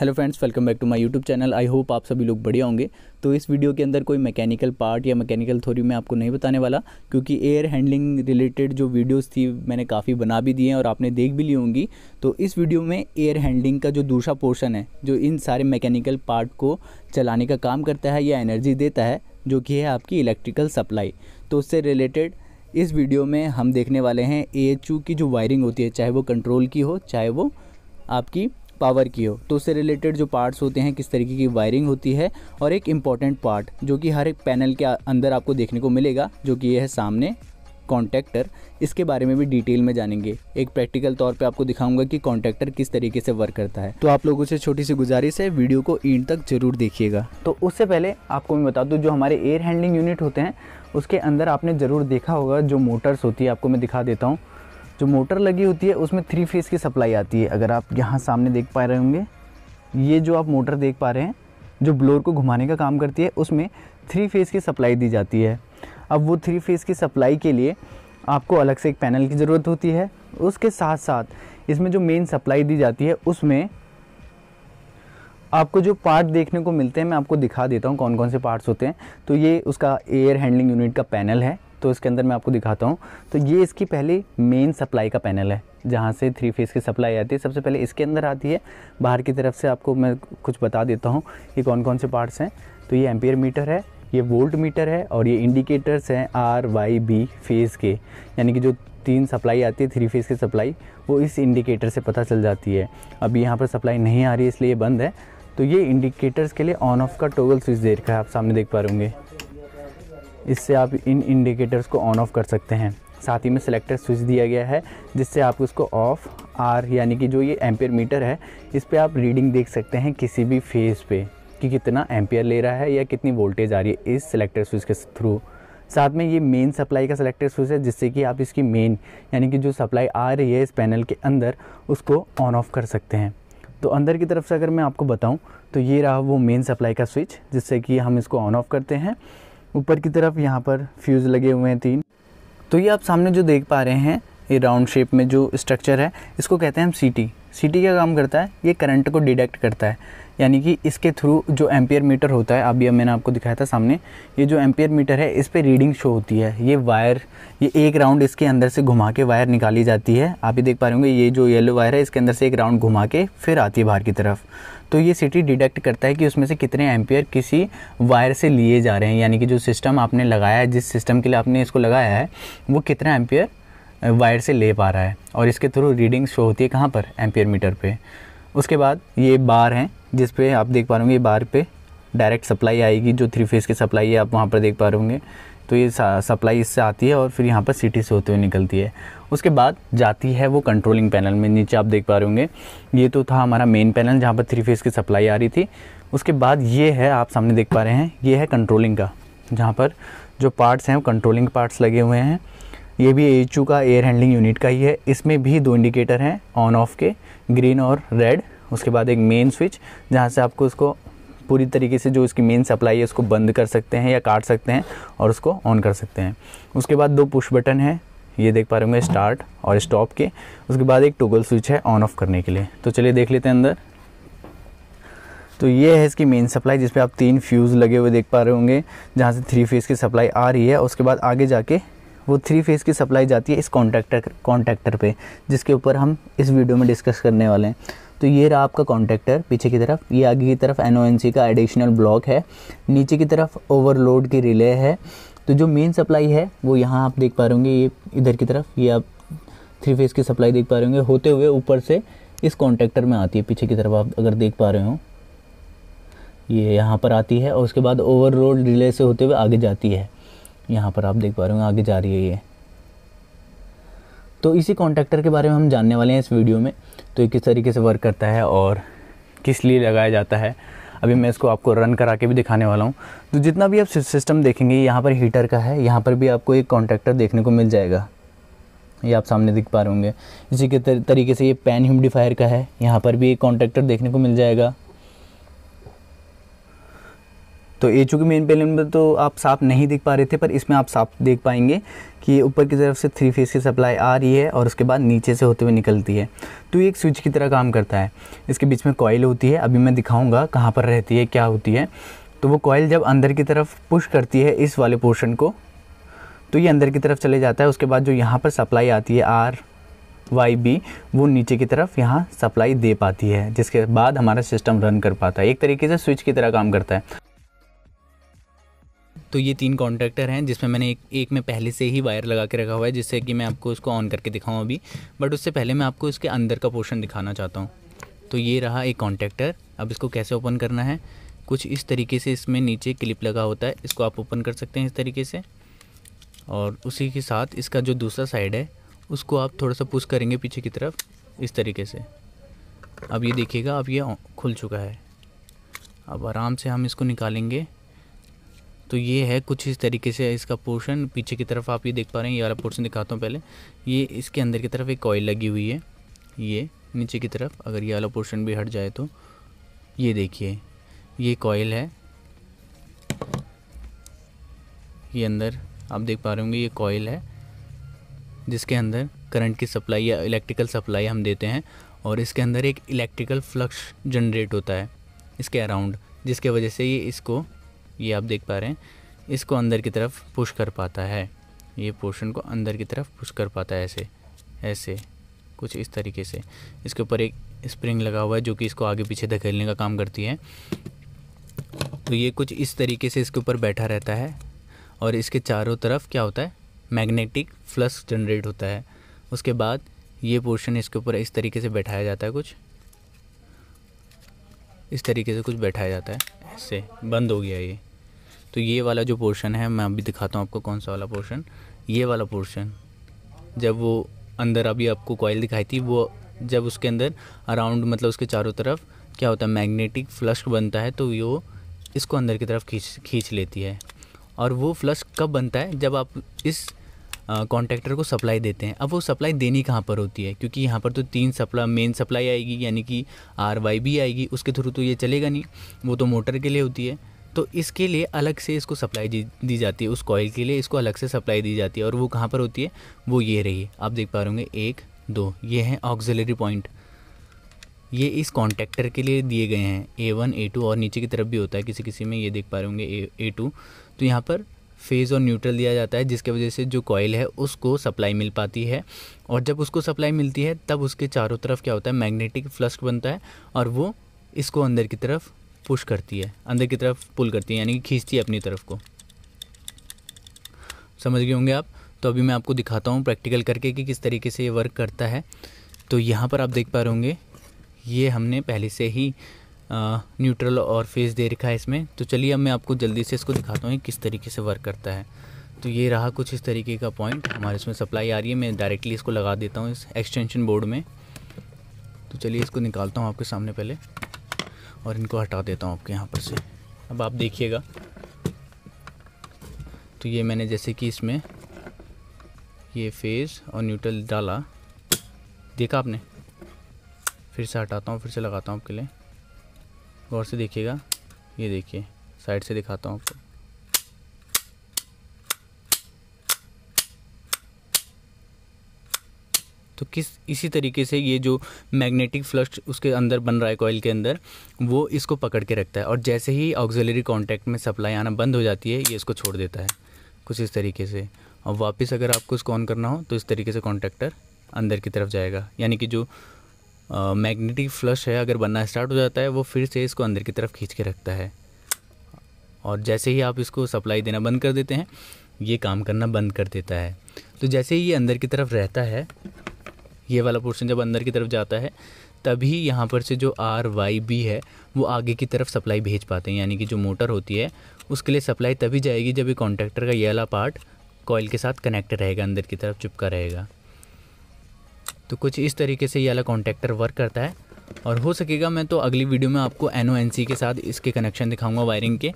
hello friends welcome back to my YouTube channel I hope आप सभी लोग बढ़िया होंगे तो इस वीडियो के अंदर कोई मैकेनिकल पार्ट या मैकेनिकल थ्योरी मैं आपको नहीं बताने वाला क्योंकि एयर हैंडलिंग रिलेटेड जो वीडियोस थी मैंने काफ़ी बना भी दिए हैं और आपने देख भी ली होंगी तो इस वीडियो में एयर हैंडलिंग का जो दूसरा पोर्शन है जो इन सारे मैकेनिकल पार्ट को चलाने का काम करता है या एनर्जी देता है जो कि है आपकी इलेक्ट्रिकल सप्लाई तो उससे रिलेटेड इस वीडियो में हम देखने वाले हैं ए की जो वायरिंग होती है चाहे वो कंट्रोल की हो चाहे वो आपकी पावर की हो तो उससे रिलेटेड जो पार्ट्स होते हैं किस तरीके की वायरिंग होती है और एक इम्पॉर्टेंट पार्ट जो कि हर एक पैनल के अंदर आपको देखने को मिलेगा जो कि यह है सामने कॉन्टैक्टर इसके बारे में भी डिटेल में जानेंगे एक प्रैक्टिकल तौर पे आपको दिखाऊंगा कि कॉन्टैक्टर किस तरीके से वर्क करता है तो आप लोगों से छोटी सी गुजारिश है वीडियो को एंड तक जरूर देखिएगा तो उससे पहले आपको मैं बता दूँ जो हमारे एयर हैंडलिंग यूनिट होते हैं उसके अंदर आपने ज़रूर देखा होगा जो मोटर्स होती है आपको मैं दिखा देता हूँ जो मोटर लगी होती है उसमें थ्री फेज़ की सप्लाई आती है अगर आप यहाँ सामने देख पा रहे होंगे ये जो आप मोटर देख पा रहे हैं जो ब्लोर को घुमाने का काम करती है उसमें थ्री फेज़ की सप्लाई दी जाती है अब वो थ्री फेज़ की सप्लाई के लिए आपको अलग से एक पैनल की ज़रूरत होती है उसके साथ साथ इसमें जो मेन सप्लाई दी जाती है उसमें आपको जो पार्ट देखने को मिलते हैं मैं आपको दिखा देता हूँ कौन कौन से पार्ट्स होते हैं तो ये उसका एयर हैंडलिंग यूनिट का पैनल है तो इसके अंदर मैं आपको दिखाता हूँ तो ये इसकी पहले मेन सप्लाई का पैनल है जहाँ से थ्री फेज़ की सप्लाई आती है सबसे पहले इसके अंदर आती है बाहर की तरफ से आपको मैं कुछ बता देता हूँ कि कौन कौन से पार्ट्स हैं तो ये एम्पियर मीटर है ये वोल्ट मीटर है और ये इंडिकेटर्स हैं आर वाई बी फेज़ के यानी कि जो तीन सप्लाई आती है थ्री फेज़ की सप्लाई वो इस इंडिकेटर से पता चल जाती है अभी यहाँ पर सप्लाई नहीं आ रही इसलिए बंद है तो ये इंडिकेटर्स के लिए ऑन ऑफ का टोगल स्विच दे रखा है आप सामने देख पा रहे होंगे इससे आप इन इंडिकेटर्स को ऑन ऑफ कर सकते हैं साथ ही में सिलेक्टर स्विच दिया गया है जिससे आप उसको ऑफ़ आर यानी कि जो ये एम्पियर मीटर है इस पर आप रीडिंग देख सकते हैं किसी भी फेज़ पे कि कितना एम्पियर ले रहा है या कितनी वोल्टेज आ रही है इस सिलेक्टर स्विच के थ्रू साथ में ये मेन सप्लाई का सिलेक्टर स्विच है जिससे कि आप इसकी मेन यानी कि जो सप्लाई आ रही है इस पैनल के अंदर उसको ऑन ऑफ कर सकते हैं तो अंदर की तरफ से अगर मैं आपको बताऊं तो ये रहा वो मेन सप्लाई का स्विच जिससे कि हम इसको ऑन ऑफ करते हैं ऊपर की तरफ यहाँ पर फ्यूज़ लगे हुए हैं तीन तो ये आप सामने जो देख पा रहे हैं ये राउंड शेप में जो स्ट्रक्चर है इसको कहते हैं हम सीटी सीटी क्या काम करता है ये करंट को डिडेक्ट करता है यानी कि इसके थ्रू जो एम्पियर मीटर होता है अभी मैंने आपको दिखाया था सामने ये जो एम्पियर मीटर है इस पर रीडिंग शो होती है ये वायर ये एक राउंड इसके अंदर से घुमा के वायर निकाली जाती है आप ही देख पा रहे होंगे ये जो येलो वायर है इसके अंदर से एक राउंड घुमा के फिर आती है बाहर की तरफ तो ये सिटी डिडक्ट करता है कि उसमें से कितने एम्पियर किसी वायर से लिए जा रहे हैं यानी कि जो सिस्टम आपने लगाया है जिस सिस्टम के लिए आपने इसको लगाया है वो कितना एम्पियर वायर से ले पा रहा है और इसके थ्रू रीडिंग शो होती है कहाँ पर एम्पियर मीटर पर उसके बाद ये बार हैं जिस पर आप देख पा रहे होंगे बार पे डायरेक्ट सप्लाई आएगी जो थ्री फेज़ की सप्लाई है आप वहाँ पर देख पा रहे होंगे तो ये सप्लाई इससे आती है और फिर यहाँ पर सिटी से होते हुए निकलती है उसके बाद जाती है वो कंट्रोलिंग पैनल में नीचे आप देख पा रहे होंगे ये तो था हमारा मेन पैनल जहाँ पर थ्री फेज़ की सप्लाई आ रही थी उसके बाद ये है आप सामने देख पा रहे हैं ये है कंट्रोलिंग का जहाँ पर जो पार्ट्स हैं वो कंट्रोलिंग पार्ट्स लगे हुए हैं ये भी एच का एयर हैंडलिंग यूनिट का ही है इसमें भी दो इंडिकेटर हैं ऑन ऑफ के ग्रीन और रेड उसके बाद एक मेन स्विच जहाँ से आपको उसको पूरी तरीके से जो इसकी मेन सप्लाई है उसको बंद कर सकते हैं या काट सकते हैं और उसको ऑन कर सकते हैं उसके बाद दो पुश बटन है ये देख पा रहे होंगे स्टार्ट और स्टॉप के उसके बाद एक टोगल स्विच है ऑन ऑफ करने के लिए तो चलिए देख लेते हैं अंदर तो ये है इसकी मेन सप्लाई जिसपे आप तीन फ्यूज़ लगे हुए देख पा रहे होंगे जहाँ से थ्री फेज़ की सप्लाई आ रही है उसके बाद आगे जाके वो थ्री फेज़ की सप्लाई जाती है इस कॉन्टैक्टर कॉन्टैक्टर पे जिसके ऊपर हम इस वीडियो में डिस्कस करने वाले हैं तो ये रहा आपका कॉन्टेक्टर पीछे की तरफ ये आगे की तरफ एन का एडिशनल ब्लॉक है नीचे की तरफ ओवरलोड की रिले है तो जो मेन सप्लाई है वो यहाँ आप देख पा रहे होंगे ये इधर की तरफ ये आप थ्री फेज़ की सप्लाई देख पा रहे होंगे होते हुए ऊपर से इस कॉन्टेक्टर में आती है पीछे की तरफ आप अगर देख पा रहे हो ये यहाँ पर आती है और उसके बाद ओवरलोड रिले से होते हुए आगे जाती है यहाँ पर आप देख पा रहे होंगे आगे जा रही है ये तो इसी कॉन्ट्रैक्टर के बारे में हम जानने वाले हैं इस वीडियो में तो ये किस तरीके से वर्क करता है और किस लिए लगाया जाता है अभी मैं इसको आपको रन करा के भी दिखाने वाला हूँ तो जितना भी आप सिस्टम देखेंगे यहाँ पर हीटर का है यहाँ पर भी आपको एक कॉन्ट्रैक्टर देखने को मिल जाएगा ये आप सामने दिख पा रहे होंगे इसी के तरीके से ये पैन ह्यूमिडिफायर का है यहाँ पर भी एक कॉन्ट्रैक्टर देखने को मिल जाएगा तो ये चूँकि मेन पैनल में तो आप साफ नहीं देख पा रहे थे पर इसमें आप साफ देख पाएंगे कि ऊपर की तरफ से थ्री फेस की सप्लाई आ रही है और उसके बाद नीचे से होते हुए निकलती है तो ये एक स्विच की तरह काम करता है इसके बीच में कॉयल होती है अभी मैं दिखाऊँगा कहाँ पर रहती है क्या होती है तो वो कॉयल जब अंदर की तरफ पुश करती है इस वाले पोर्शन को तो ये अंदर की तरफ चले जाता है उसके बाद जो यहाँ पर सप्लाई आती है आर वाई बी वो नीचे की तरफ यहाँ सप्लाई दे पाती है जिसके बाद हमारा सिस्टम रन कर पाता है एक तरीके से स्विच की तरह काम करता है तो ये तीन कॉन्ट्रैक्टर हैं जिसमें मैंने एक एक में पहले से ही वायर लगा के रखा हुआ है जिससे कि मैं आपको इसको ऑन करके दिखाऊँ अभी बट उससे पहले मैं आपको इसके अंदर का पोर्शन दिखाना चाहता हूँ तो ये रहा एक कॉन्ट्रैक्टर अब इसको कैसे ओपन करना है कुछ इस तरीके से इसमें नीचे क्लिप लगा होता है इसको आप ओपन कर सकते हैं इस तरीके से और उसी के साथ इसका जो दूसरा साइड है उसको आप थोड़ा सा पुश करेंगे पीछे की तरफ इस तरीके से अब ये देखिएगा अब ये खुल चुका है अब आराम से हम इसको निकालेंगे तो ये है कुछ इस तरीके से इसका पोर्शन पीछे की तरफ आप ये देख पा रहे हैं ये वाला पोर्शन दिखाता हूँ पहले ये इसके अंदर की तरफ एक कॉयल लगी हुई है ये नीचे की तरफ अगर ये वाला पोर्शन भी हट जाए तो ये देखिए ये कॉयल है ये अंदर आप देख पा रहे होंगे ये कॉयल है जिसके अंदर करंट की सप्लाई या इलेक्ट्रिकल सप्लाई हम देते हैं और इसके अंदर एक इलेक्ट्रिकल फ्लक्स जनरेट होता है इसके अराउंड जिसके वजह से ये इसको ये आप देख पा रहे हैं इसको अंदर की तरफ पुश कर पाता है ये पोर्शन को अंदर की तरफ पुश कर पाता है ऐसे ऐसे कुछ इस तरीके से इसके ऊपर एक स्प्रिंग लगा हुआ है जो कि इसको आगे पीछे धकेलने का काम करती है तो ये कुछ इस तरीके से इसके ऊपर बैठा रहता है और इसके चारों तरफ क्या होता है मैग्नेटिक फ्लक्स जनरेट होता है उसके बाद ये पोर्शन इसके ऊपर इस तरीके से बैठाया जाता है कुछ इस तरीके से कुछ बैठाया जाता है ऐसे बंद हो गया ये तो ये वाला जो पोर्शन है मैं अभी दिखाता हूँ आपको कौन सा वाला पोर्शन ये वाला पोर्शन जब वो अंदर अभी आपको कॉयल दिखाई थी वो जब उसके अंदर अराउंड मतलब उसके चारों तरफ क्या होता है मैग्नेटिक फ्लश बनता है तो वो इसको अंदर की तरफ खींच खींच लेती है और वो फ्लश कब बनता है जब आप इस कॉन्ट्रैक्टर को सप्लाई देते हैं अब वो सप्लाई देनी कहाँ पर होती है क्योंकि यहाँ पर तो तीन सप्लाई मेन सप्लाई आएगी यानी कि आर वाई भी आएगी उसके थ्रू तो ये चलेगा नहीं वो तो मोटर के लिए होती है तो इसके लिए अलग से इसको सप्लाई दी जाती है उस कॉयल के लिए इसको अलग से सप्लाई दी जाती है और वो कहाँ पर होती है वो ये रही है आप देख पा रहे एक दो ये हैं ऑक्जिलरी पॉइंट ये इस कॉन्टैक्टर के लिए दिए गए हैं ए वन ए टू और नीचे की तरफ भी होता है किसी किसी में ये देख पा रहे होंगे ए टू तो यहाँ पर फेज़ और न्यूट्रल दिया जाता है जिसके वजह से जो कॉयल है उसको सप्लाई मिल पाती है और जब उसको सप्लाई मिलती है तब उसके चारों तरफ क्या होता है मैग्नेटिक फ्लस्क बनता है और वो इसको अंदर की तरफ पुश करती है अंदर की तरफ पुल करती है यानी कि खींचती है अपनी तरफ को समझ गए होंगे आप तो अभी मैं आपको दिखाता हूँ प्रैक्टिकल करके कि किस तरीके से ये वर्क करता है तो यहाँ पर आप देख पा रहे होंगे ये हमने पहले से ही न्यूट्रल और फेस दे रखा है इसमें तो चलिए अब मैं आपको जल्दी से इसको दिखाता हूँ किस तरीके से वर्क करता है तो ये रहा कुछ इस तरीके का पॉइंट हमारे इसमें सप्लाई आ रही है मैं डायरेक्टली इसको लगा देता हूँ इस एक्सटेंशन बोर्ड में तो चलिए इसको निकालता हूँ आपके सामने पहले और इनको हटा देता हूँ आपके यहाँ पर से अब आप देखिएगा तो ये मैंने जैसे कि इसमें ये फेस और न्यूट्रल डाला देखा आपने फिर से हटाता हूँ फिर से लगाता हूँ आपके लिए गौर से देखिएगा ये देखिए साइड से दिखाता हूँ आपको तो किस इसी तरीके से ये जो मैग्नेटिक फ्लश उसके अंदर बन रहा है कॉयल के अंदर वो इसको पकड़ के रखता है और जैसे ही ऑक्जिलरी कॉन्टैक्ट में सप्लाई आना बंद हो जाती है ये इसको छोड़ देता है कुछ इस तरीके से और वापस अगर आपको इसको ऑन करना हो तो इस तरीके से कॉन्टैक्टर अंदर की तरफ जाएगा यानी कि जो मैग्नेटिक फ्लश है अगर बनना स्टार्ट हो जाता है वो फिर से इसको अंदर की तरफ खींच के रखता है और जैसे ही आप इसको सप्लाई देना बंद कर देते हैं ये काम करना बंद कर देता है तो जैसे ही ये अंदर की तरफ रहता है ये वाला पोर्शन जब अंदर की तरफ जाता है तभी यहाँ पर से जो आर वाई बी है वो आगे की तरफ सप्लाई भेज पाते हैं यानी कि जो मोटर होती है उसके लिए सप्लाई तभी जाएगी जब ये कॉन्ट्रैक्टर का ये वाला पार्ट कॉयल के साथ कनेक्ट रहेगा अंदर की तरफ चिपका रहेगा तो कुछ इस तरीके से ये वाला कॉन्ट्रैक्टर वर्क करता है और हो सकेगा मैं तो अगली वीडियो में आपको एन ओ एन सी के साथ इसके कनेक्शन दिखाऊंगा वायरिंग के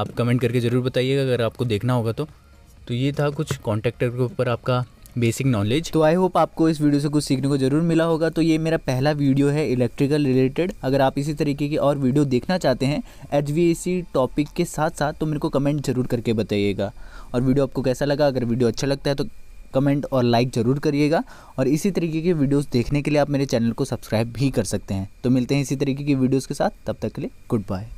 आप कमेंट करके ज़रूर बताइएगा अगर आपको देखना होगा तो तो ये था कुछ कॉन्ट्रैक्टर के ऊपर आपका बेसिक नॉलेज तो आई होप आपको इस वीडियो से कुछ सीखने को जरूर मिला होगा तो ये मेरा पहला वीडियो है इलेक्ट्रिकल रिलेटेड अगर आप इसी तरीके की और वीडियो देखना चाहते हैं एच टॉपिक के साथ साथ तो मेरे को कमेंट जरूर करके बताइएगा और वीडियो आपको कैसा लगा अगर वीडियो अच्छा लगता है तो कमेंट और लाइक ज़रूर करिएगा और इसी तरीके के वीडियोस देखने के लिए आप मेरे चैनल को सब्सक्राइब भी कर सकते हैं तो मिलते हैं इसी तरीके की वीडियोस के साथ तब तक के लिए गुड बाय